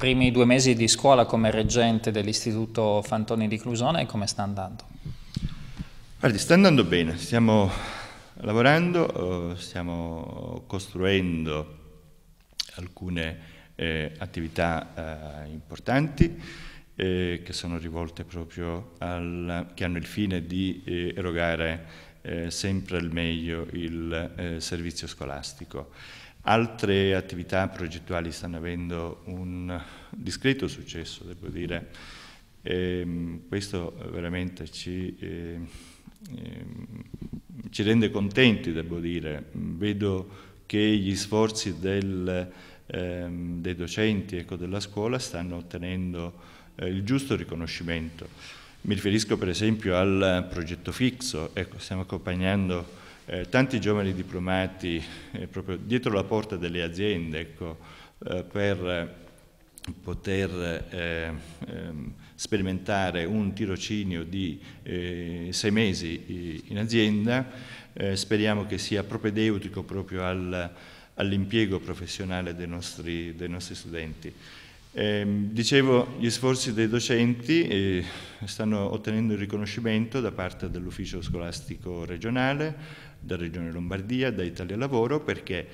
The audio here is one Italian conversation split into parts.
primi due mesi di scuola come reggente dell'Istituto Fantoni di Clusone come sta andando? Guardi, sta andando bene, stiamo lavorando, eh, stiamo costruendo alcune eh, attività eh, importanti eh, che sono rivolte proprio al, che hanno il fine di eh, erogare eh, sempre al meglio il servizio scolastico. Altre attività progettuali stanno avendo un discreto successo, devo dire. E ehm, questo veramente ci, eh, eh, ci, rende contenti, devo dire. Vedo che gli sforzi del, eh, dei docenti ecco, della scuola stanno ottenendo eh, il giusto riconoscimento. Mi riferisco per esempio al progetto Fixo, ecco, stiamo accompagnando eh, tanti giovani diplomati eh, proprio dietro la porta delle aziende ecco, eh, per eh, poter eh, ehm, sperimentare un tirocinio di eh, sei mesi in azienda, speriamo che sia propedeutico proprio al, all'impiego professionale dei nostri, dei nostri studenti. Eh, dicevo, gli sforzi dei docenti eh, stanno ottenendo il riconoscimento da parte dell'ufficio scolastico regionale, della Regione Lombardia, da Italia Lavoro, perché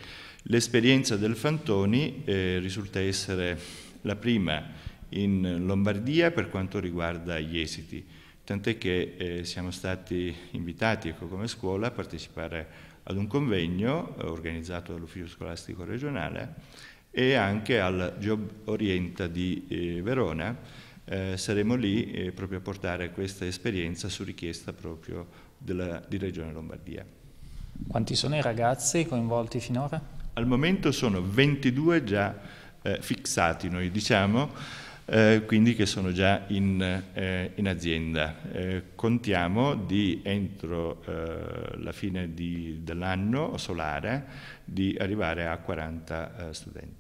l'esperienza del Fantoni eh, risulta essere la prima in Lombardia per quanto riguarda gli esiti, tant'è che eh, siamo stati invitati ecco, come scuola a partecipare ad un convegno eh, organizzato dall'ufficio scolastico regionale e anche al Job Orienta di eh, Verona. Eh, saremo lì eh, proprio a portare questa esperienza su richiesta proprio della, di Regione Lombardia. Quanti sono i ragazzi coinvolti finora? Al momento sono 22 già eh, fissati, noi diciamo, eh, quindi che sono già in, eh, in azienda. Eh, contiamo di entro eh, la fine dell'anno solare di arrivare a 40 eh, studenti.